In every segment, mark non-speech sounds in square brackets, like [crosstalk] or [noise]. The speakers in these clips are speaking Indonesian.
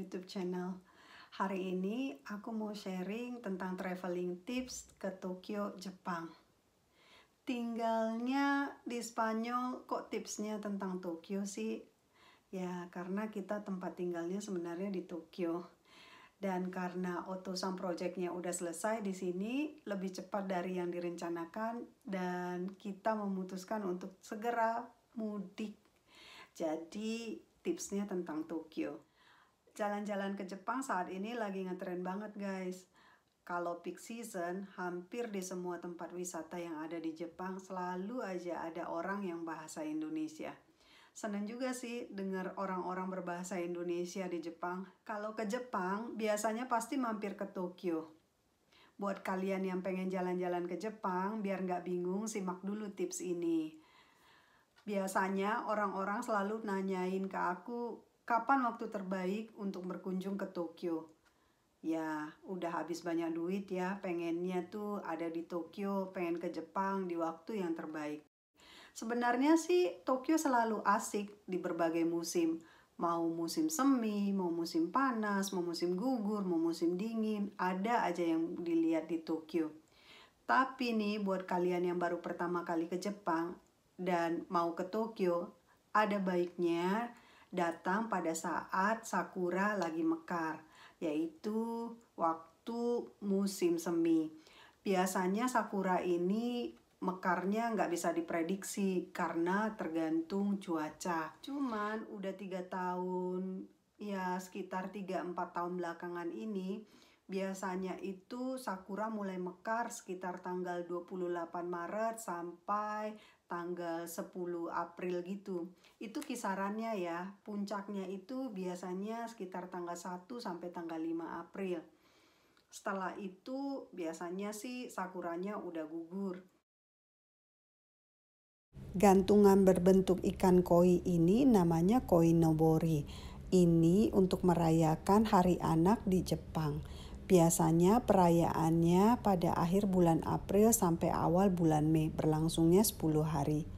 YouTube channel. Hari ini aku mau sharing tentang traveling tips ke Tokyo, Jepang. Tinggalnya di Spanyol kok tipsnya tentang Tokyo sih? Ya, karena kita tempat tinggalnya sebenarnya di Tokyo. Dan karena Otosan Projectnya udah selesai di sini, lebih cepat dari yang direncanakan dan kita memutuskan untuk segera mudik. Jadi tipsnya tentang Tokyo. Jalan-jalan ke Jepang saat ini lagi ngetren banget guys. Kalau peak season, hampir di semua tempat wisata yang ada di Jepang selalu aja ada orang yang bahasa Indonesia. Seneng juga sih dengar orang-orang berbahasa Indonesia di Jepang. Kalau ke Jepang, biasanya pasti mampir ke Tokyo. Buat kalian yang pengen jalan-jalan ke Jepang, biar nggak bingung, simak dulu tips ini. Biasanya orang-orang selalu nanyain ke aku, kapan waktu terbaik untuk berkunjung ke Tokyo? Ya, udah habis banyak duit ya, pengennya tuh ada di Tokyo, pengen ke Jepang di waktu yang terbaik. Sebenarnya sih Tokyo selalu asik di berbagai musim. Mau musim semi, mau musim panas, mau musim gugur, mau musim dingin, ada aja yang dilihat di Tokyo. Tapi nih buat kalian yang baru pertama kali ke Jepang dan mau ke Tokyo, ada baiknya datang pada saat sakura lagi mekar, yaitu waktu musim semi. Biasanya sakura ini mekarnya nggak bisa diprediksi karena tergantung cuaca. Cuman udah tiga tahun, ya sekitar 3-4 tahun belakangan ini, Biasanya itu sakura mulai mekar sekitar tanggal 28 Maret sampai tanggal 10 April gitu. Itu kisarannya ya. Puncaknya itu biasanya sekitar tanggal 1 sampai tanggal 5 April. Setelah itu biasanya sih sakuranya udah gugur. Gantungan berbentuk ikan koi ini namanya koi nobori. Ini untuk merayakan hari anak di Jepang. Biasanya perayaannya pada akhir bulan April sampai awal bulan Mei, berlangsungnya 10 hari.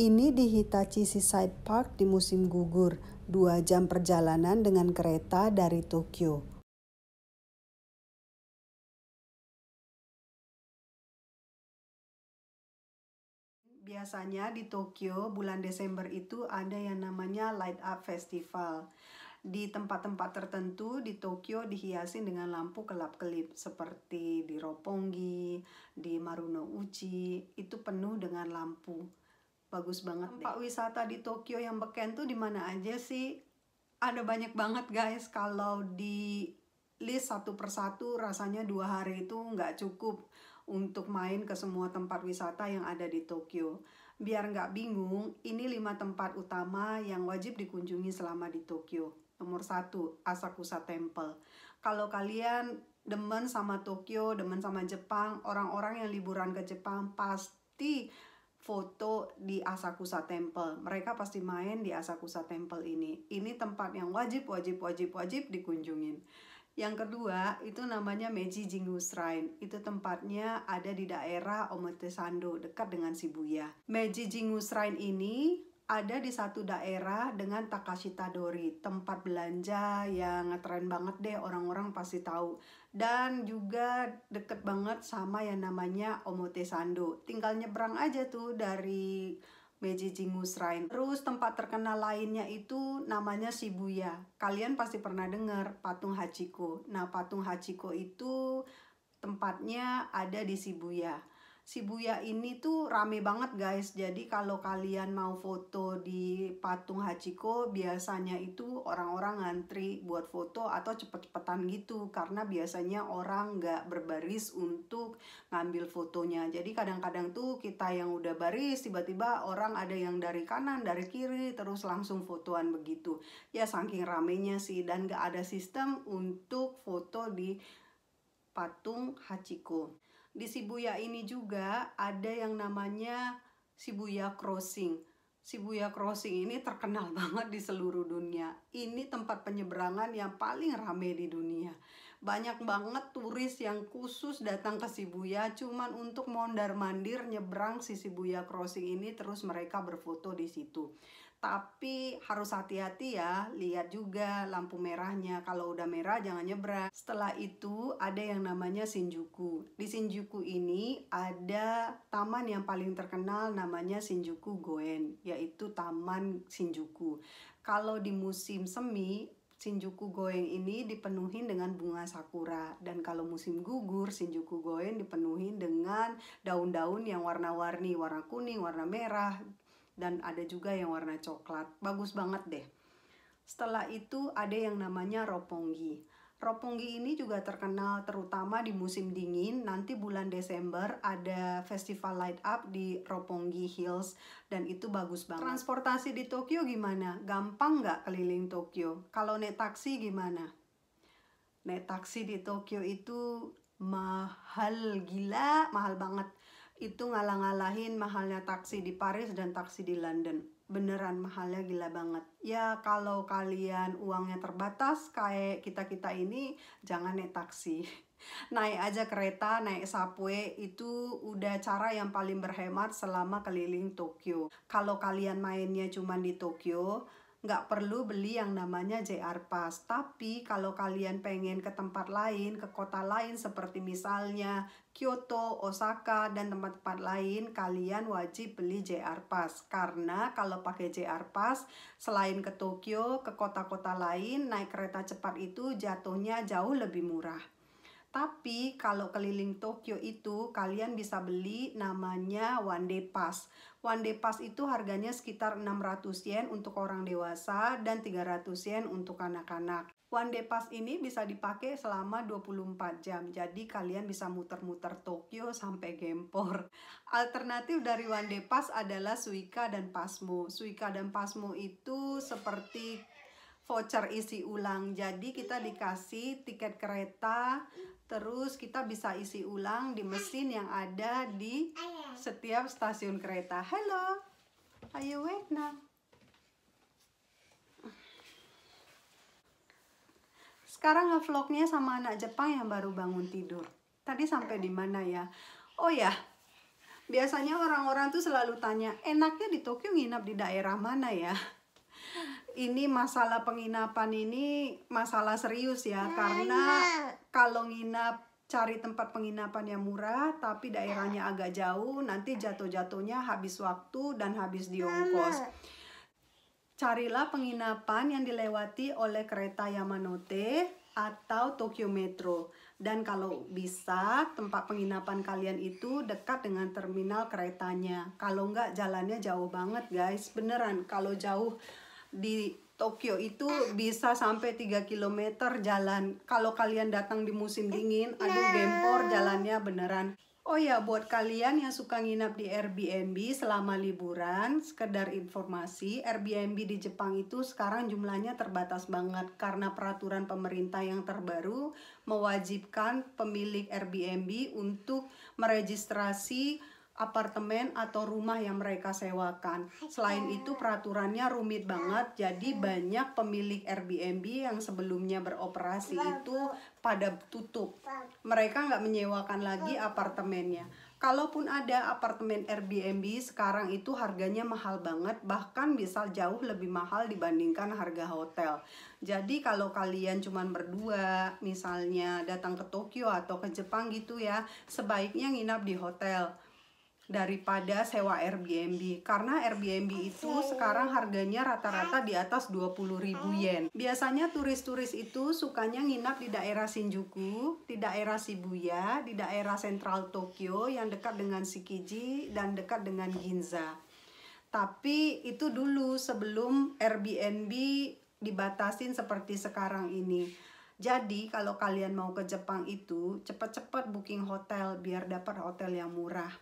Ini di Hitachi Seaside Park di musim gugur, dua jam perjalanan dengan kereta dari Tokyo. Biasanya di Tokyo bulan Desember itu ada yang namanya Light Up Festival di tempat-tempat tertentu di Tokyo dihiasin dengan lampu kelap-kelip seperti di Roppongi, di Maruno Uchi, itu penuh dengan lampu. Bagus banget Tempat deh. wisata di Tokyo yang beken tuh di mana aja sih? Ada banyak banget guys kalau di list satu persatu rasanya dua hari itu nggak cukup untuk main ke semua tempat wisata yang ada di Tokyo. Biar nggak bingung, ini lima tempat utama yang wajib dikunjungi selama di Tokyo nomor satu Asakusa Temple. Kalau kalian demen sama Tokyo, demen sama Jepang, orang-orang yang liburan ke Jepang pasti foto di Asakusa Temple. Mereka pasti main di Asakusa Temple ini. Ini tempat yang wajib, wajib, wajib, wajib dikunjungin. Yang kedua, itu namanya Meiji Jingu Shrine. Itu tempatnya ada di daerah Omotesando, dekat dengan Shibuya. Meiji Jingu Shrine ini ada di satu daerah dengan Takashi Dori, tempat belanja yang ngetren banget deh orang-orang pasti tahu. Dan juga deket banget sama yang namanya Omotesando. Tinggal nyebrang aja tuh dari Meiji Jingu Shrine. Terus tempat terkenal lainnya itu namanya Shibuya. Kalian pasti pernah dengar patung Hachiko. Nah, patung Hachiko itu tempatnya ada di Shibuya Shibuya ini tuh rame banget guys. Jadi kalau kalian mau foto di patung Hachiko biasanya itu orang-orang ngantri buat foto atau cepet-cepetan gitu karena biasanya orang nggak berbaris untuk ngambil fotonya. Jadi kadang-kadang tuh kita yang udah baris tiba-tiba orang ada yang dari kanan, dari kiri terus langsung fotoan begitu. Ya saking ramenya sih dan nggak ada sistem untuk foto di patung Hachiko di Shibuya ini juga ada yang namanya Shibuya Crossing. Shibuya Crossing ini terkenal [laughs] banget di seluruh dunia. Ini tempat penyeberangan yang paling ramai di dunia. Banyak banget turis yang khusus datang ke Shibuya cuman untuk mondar-mandir nyebrang si Shibuya Crossing ini terus mereka berfoto di situ tapi harus hati-hati ya lihat juga lampu merahnya kalau udah merah jangan nyebrang setelah itu ada yang namanya Shinjuku di Shinjuku ini ada taman yang paling terkenal namanya Shinjuku Goen yaitu Taman Shinjuku kalau di musim semi Shinjuku Goen ini dipenuhi dengan bunga sakura dan kalau musim gugur Shinjuku Goen dipenuhi dengan daun-daun yang warna-warni, warna kuning, warna merah, dan ada juga yang warna coklat. Bagus banget deh. Setelah itu ada yang namanya roponggi. Roponggi ini juga terkenal terutama di musim dingin. Nanti bulan Desember ada festival light up di roponggi Hills dan itu bagus banget. Transportasi di Tokyo gimana? Gampang nggak keliling Tokyo? Kalau naik taksi gimana? Naik taksi di Tokyo itu mahal gila, mahal banget itu ngalah-ngalahin mahalnya taksi di Paris dan taksi di London. Beneran mahalnya gila banget. Ya kalau kalian uangnya terbatas kayak kita-kita ini jangan naik taksi. [laughs] Naik aja kereta, naik subway itu udah cara yang paling berhemat selama keliling Tokyo. Kalau kalian mainnya cuma di Tokyo, nggak perlu beli yang namanya JR Pass. Tapi kalau kalian pengen ke tempat lain, ke kota lain seperti misalnya Kyoto, Osaka, dan tempat-tempat lain, kalian wajib beli JR Pass. Karena kalau pakai JR Pass, selain ke Tokyo, ke kota-kota lain, naik kereta cepat itu jatuhnya jauh lebih murah. Tapi kalau keliling Tokyo itu kalian bisa beli namanya one day pass. One day pass itu harganya sekitar 600 yen untuk orang dewasa dan 300 yen untuk anak-anak. One day pass ini bisa dipakai selama 24 jam. Jadi kalian bisa muter-muter Tokyo sampai gempor. [laughs] Alternatif dari one day pass adalah Suika dan Pasmo. Suika dan Pasmo itu seperti voucher isi ulang. Jadi kita dikasih tiket kereta Terus kita bisa isi ulang di mesin yang ada di setiap stasiun kereta. Halo, ayo wait Sekarang ngevlognya sama anak Jepang yang baru bangun tidur. Tadi sampai di mana ya? Oh ya, biasanya orang-orang tuh selalu tanya, enaknya di Tokyo nginap di daerah mana ya? ini masalah penginapan ini masalah serius ya Mama. Iya, karena iya. kalau nginap cari tempat penginapan yang murah tapi daerahnya iya. agak jauh nanti jatuh-jatuhnya habis waktu dan habis diongkos. Carilah penginapan yang dilewati oleh kereta Yamanote atau Tokyo Metro dan kalau bisa tempat penginapan kalian itu dekat dengan terminal keretanya. Kalau enggak jalannya jauh banget guys. Beneran kalau jauh di Tokyo itu bisa sampai 3 km jalan. Kalau kalian datang di musim eh, dingin, nah. aduh gempor jalannya beneran. Oh ya, buat kalian yang suka nginap di Airbnb selama liburan, sekedar informasi, Airbnb di Jepang itu sekarang jumlahnya terbatas banget karena peraturan pemerintah yang terbaru mewajibkan pemilik Airbnb untuk meregistrasi apartemen atau rumah yang mereka sewakan. Selain itu peraturannya rumit banget, jadi banyak pemilik Airbnb yang sebelumnya beroperasi iya, itu pada tutup. Iya. Mereka nggak menyewakan lagi iya, apartemennya. Kalaupun ada apartemen Airbnb sekarang itu harganya mahal banget, bahkan bisa jauh lebih mahal dibandingkan harga hotel. Jadi kalau kalian cuma berdua, misalnya datang ke Tokyo atau ke Jepang gitu ya, sebaiknya nginap di hotel daripada sewa Airbnb karena Airbnb itu sekarang harganya rata-rata di atas 20.000 yen. Biasanya turis-turis itu sukanya nginap di daerah Shinjuku, di daerah Shibuya, di daerah sentral Tokyo yang dekat dengan Shikiji dan dekat dengan Ginza. Tapi itu dulu sebelum Airbnb dibatasin seperti sekarang ini. Jadi kalau kalian mau ke Jepang itu cepat-cepat booking hotel biar dapat hotel yang murah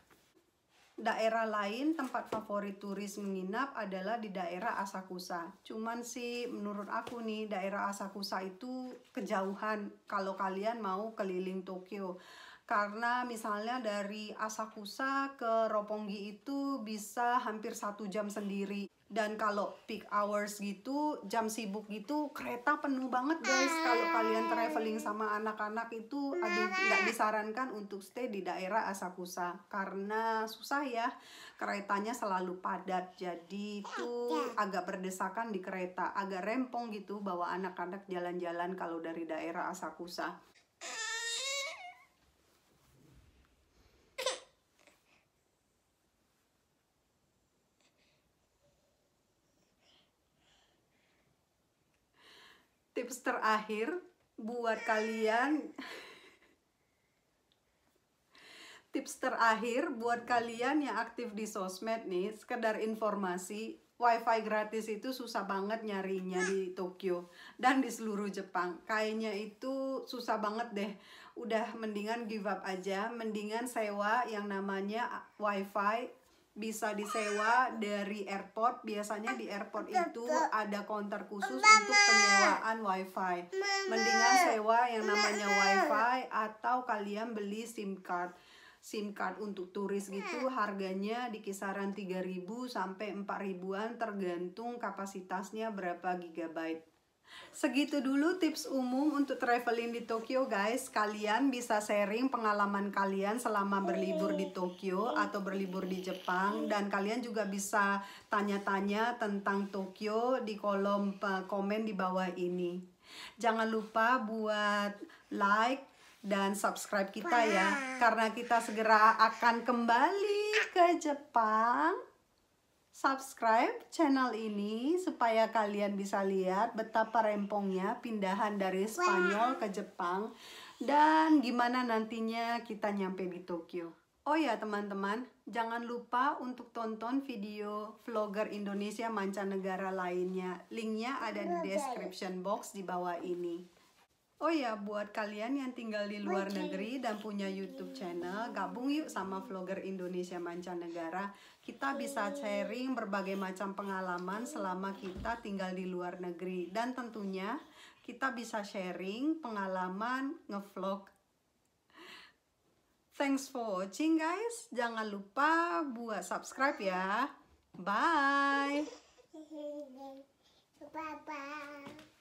daerah lain tempat favorit turis menginap adalah di daerah Asakusa. Cuman sih menurut aku nih daerah Asakusa itu kejauhan kalau kalian mau keliling Tokyo. Karena misalnya dari Asakusa ke Roppongi itu bisa hampir satu jam sendiri dan kalau peak hours gitu jam sibuk gitu kereta penuh banget guys kalau kalian traveling sama anak-anak itu aduh nggak disarankan untuk stay di daerah Asakusa karena susah ya keretanya selalu padat jadi itu agak berdesakan di kereta agak rempong gitu bawa anak-anak jalan-jalan kalau dari daerah Asakusa tips terakhir buat kalian tips terakhir buat kalian yang aktif di sosmed nih sekedar informasi wifi gratis itu susah banget nyarinya di Tokyo dan di seluruh Jepang kayaknya itu susah banget deh udah mendingan give up aja mendingan sewa yang namanya wifi bisa disewa dari airport. Biasanya di airport itu ada konter khusus Mama. untuk penyewaan wifi. Mama. Mendingan sewa yang namanya Mama. wifi atau kalian beli SIM card. SIM card untuk turis gitu harganya di kisaran 3000 sampai 4000-an tergantung kapasitasnya berapa gigabyte. Segitu dulu tips umum untuk traveling di Tokyo guys. Kalian bisa sharing pengalaman kalian selama berlibur di Tokyo atau berlibur di Jepang dan kalian juga bisa tanya-tanya tentang Tokyo di kolom komen di bawah ini. Jangan lupa buat like dan subscribe kita ya karena kita segera akan kembali ke Jepang subscribe channel ini supaya kalian bisa lihat betapa rempongnya pindahan dari Spanyol ke Jepang dan gimana nantinya kita nyampe di Tokyo. Oh ya teman-teman, jangan lupa untuk tonton video vlogger Indonesia mancanegara lainnya. Linknya ada di iya, description box di bawah ini. Oh ya, buat kalian yang tinggal di luar negeri dan punya YouTube channel, gabung yuk sama vlogger Indonesia mancanegara. Kita bisa sharing berbagai macam pengalaman selama kita tinggal di luar negeri dan tentunya kita bisa sharing pengalaman ngevlog. Thanks for watching guys. Jangan lupa buat subscribe ya. Bye. Bye bye.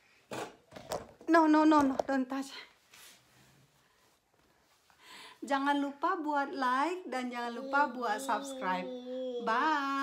No, no, no, no, don't touch. Jangan lupa buat like dan jangan lupa buat subscribe. Bye.